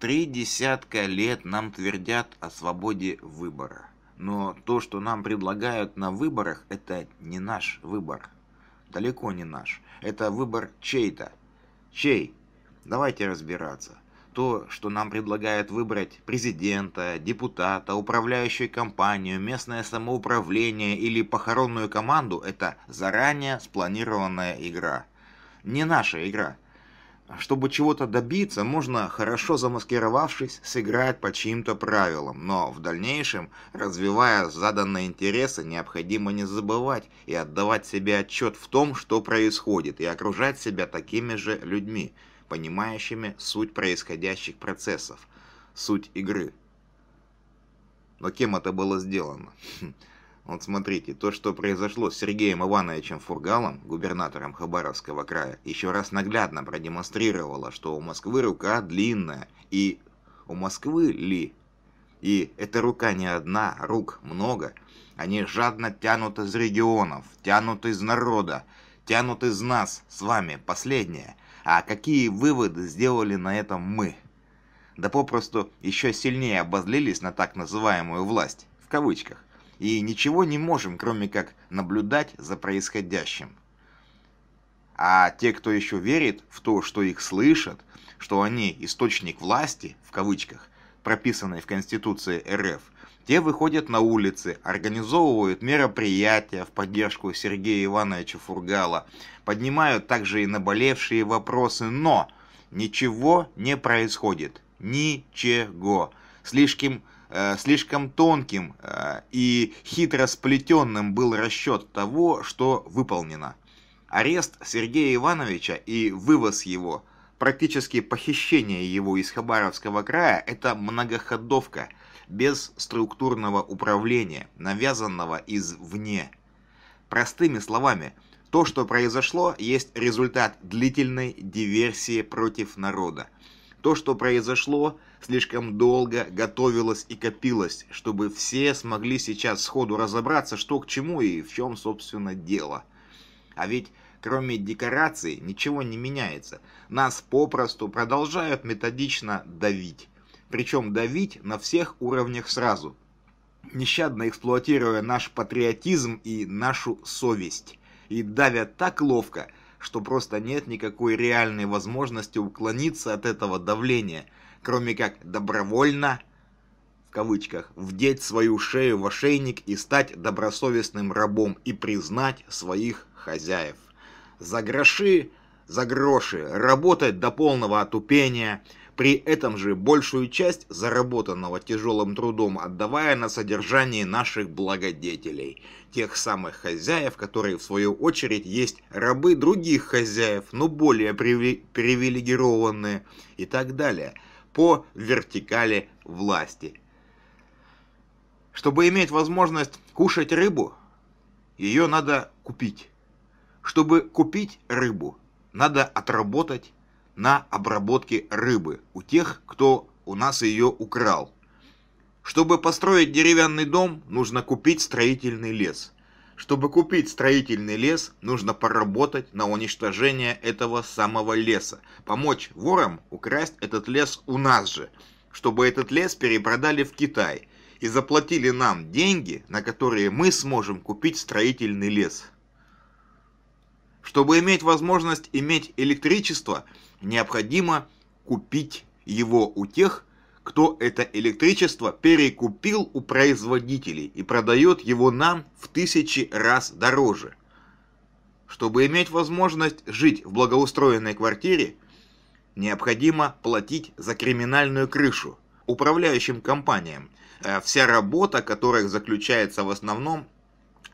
Три десятка лет нам твердят о свободе выбора. Но то, что нам предлагают на выборах, это не наш выбор. Далеко не наш. Это выбор чей-то. Чей? Давайте разбираться. То, что нам предлагают выбрать президента, депутата, управляющую компанию, местное самоуправление или похоронную команду, это заранее спланированная игра. Не наша игра. А чтобы чего-то добиться, можно, хорошо замаскировавшись, сыграть по чьим-то правилам, но в дальнейшем, развивая заданные интересы, необходимо не забывать и отдавать себе отчет в том, что происходит, и окружать себя такими же людьми, понимающими суть происходящих процессов, суть игры. Но кем это было сделано? Хм. Вот смотрите, то, что произошло с Сергеем Ивановичем Фургалом, губернатором Хабаровского края, еще раз наглядно продемонстрировало, что у Москвы рука длинная. И у Москвы ли? И эта рука не одна, рук много. Они жадно тянут из регионов, тянут из народа, тянут из нас с вами, последнее. А какие выводы сделали на этом мы? Да попросту еще сильнее обозлились на так называемую власть, в кавычках и ничего не можем, кроме как наблюдать за происходящим. А те, кто еще верит в то, что их слышат, что они источник власти, в кавычках, прописанной в Конституции РФ, те выходят на улицы, организовывают мероприятия в поддержку Сергея Ивановича Фургала, поднимают также и наболевшие вопросы, но ничего не происходит. Ничего. Слишком Э, слишком тонким э, и хитро сплетенным был расчет того, что выполнено. Арест Сергея Ивановича и вывоз его, практически похищение его из Хабаровского края – это многоходовка без структурного управления, навязанного извне. Простыми словами, то, что произошло, есть результат длительной диверсии против народа – то, что произошло, слишком долго готовилось и копилось, чтобы все смогли сейчас сходу разобраться, что к чему и в чем, собственно, дело. А ведь кроме декораций ничего не меняется. Нас попросту продолжают методично давить. Причем давить на всех уровнях сразу. Нещадно эксплуатируя наш патриотизм и нашу совесть. И давят так ловко, что просто нет никакой реальной возможности уклониться от этого давления, кроме как добровольно, в кавычках, вдеть свою шею в ошейник и стать добросовестным рабом и признать своих хозяев. За гроши, за гроши, работать до полного отупения – при этом же большую часть заработанного тяжелым трудом отдавая на содержание наших благодетелей, тех самых хозяев, которые в свою очередь есть рабы других хозяев, но более привилегированные и так далее, по вертикали власти. Чтобы иметь возможность кушать рыбу, ее надо купить. Чтобы купить рыбу, надо отработать на обработке рыбы у тех, кто у нас ее украл. Чтобы построить деревянный дом, нужно купить строительный лес. Чтобы купить строительный лес, нужно поработать на уничтожение этого самого леса. Помочь ворам украсть этот лес у нас же, чтобы этот лес перепродали в Китай и заплатили нам деньги, на которые мы сможем купить строительный лес. Чтобы иметь возможность иметь электричество, необходимо купить его у тех, кто это электричество перекупил у производителей и продает его нам в тысячи раз дороже. Чтобы иметь возможность жить в благоустроенной квартире, необходимо платить за криминальную крышу управляющим компаниям, э, вся работа которых заключается в основном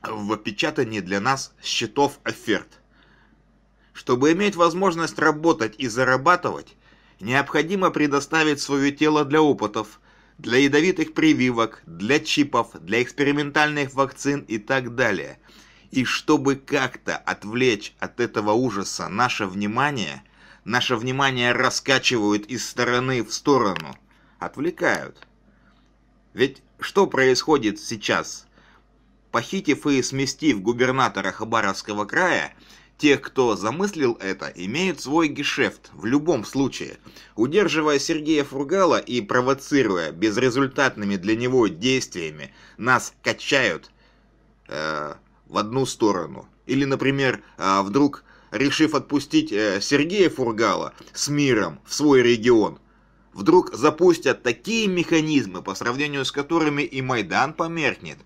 в печатании для нас счетов оферт – чтобы иметь возможность работать и зарабатывать, необходимо предоставить свое тело для опытов, для ядовитых прививок, для чипов, для экспериментальных вакцин и так далее. И чтобы как-то отвлечь от этого ужаса наше внимание, наше внимание раскачивают из стороны в сторону, отвлекают. Ведь что происходит сейчас? Похитив и сместив губернатора Хабаровского края, те, кто замыслил это, имеют свой гешефт в любом случае. Удерживая Сергея Фургала и провоцируя безрезультатными для него действиями, нас качают э, в одну сторону. Или, например, э, вдруг решив отпустить э, Сергея Фургала с миром в свой регион, вдруг запустят такие механизмы, по сравнению с которыми и Майдан померкнет.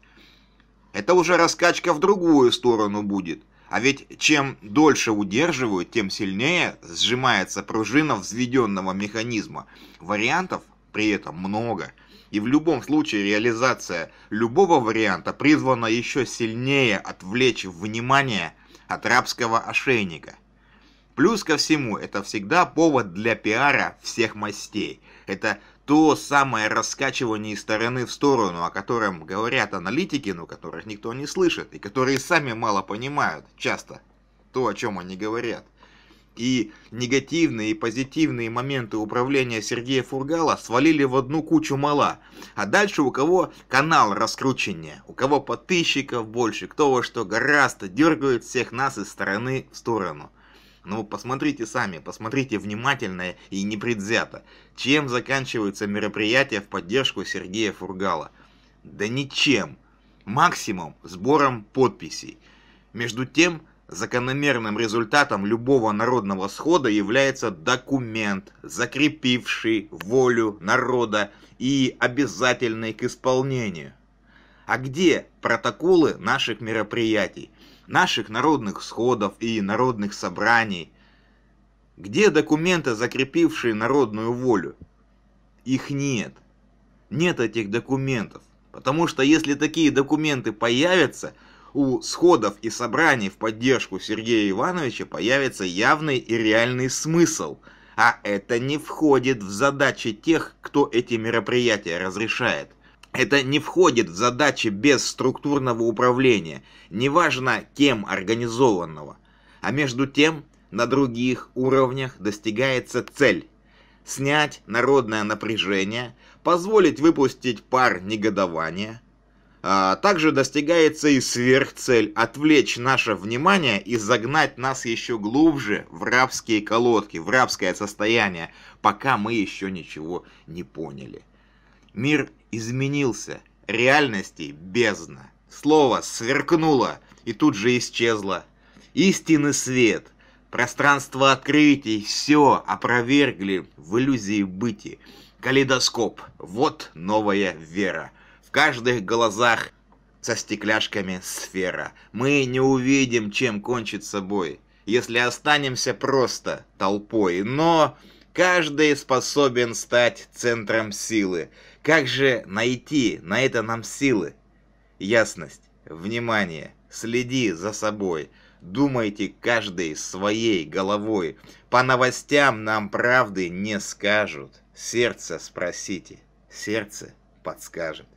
Это уже раскачка в другую сторону будет – а ведь чем дольше удерживают, тем сильнее сжимается пружина взведенного механизма. Вариантов при этом много. И в любом случае реализация любого варианта призвана еще сильнее отвлечь внимание от рабского ошейника. Плюс ко всему, это всегда повод для пиара всех мастей. Это то самое раскачивание из стороны в сторону, о котором говорят аналитики, но которых никто не слышит, и которые сами мало понимают часто то, о чем они говорят. И негативные и позитивные моменты управления Сергея Фургала свалили в одну кучу мала. А дальше у кого канал раскрученнее, у кого подписчиков больше, кто во что гораздо дергает всех нас из стороны в сторону. Ну, посмотрите сами, посмотрите внимательно и непредвзято, чем заканчиваются мероприятия в поддержку Сергея Фургала. Да ничем. Максимум сбором подписей. Между тем, закономерным результатом любого народного схода является документ, закрепивший волю народа и обязательный к исполнению. А где протоколы наших мероприятий? наших народных сходов и народных собраний? Где документы, закрепившие народную волю? Их нет. Нет этих документов. Потому что если такие документы появятся, у сходов и собраний в поддержку Сергея Ивановича появится явный и реальный смысл. А это не входит в задачи тех, кто эти мероприятия разрешает. Это не входит в задачи без структурного управления, неважно кем организованного. А между тем, на других уровнях достигается цель – снять народное напряжение, позволить выпустить пар негодования. А также достигается и сверхцель – отвлечь наше внимание и загнать нас еще глубже в рабские колодки, в рабское состояние, пока мы еще ничего не поняли. Мир изменился, реальности бездна. Слово сверкнуло и тут же исчезло. Истинный свет, пространство открытий, все опровергли в иллюзии быти. Калейдоскоп, вот новая вера. В каждых глазах со стекляшками сфера. Мы не увидим, чем кончится бой, если останемся просто толпой, но каждый способен стать центром силы. Как же найти на это нам силы? Ясность, внимание, следи за собой. Думайте каждый своей головой. По новостям нам правды не скажут. Сердце спросите, сердце подскажет.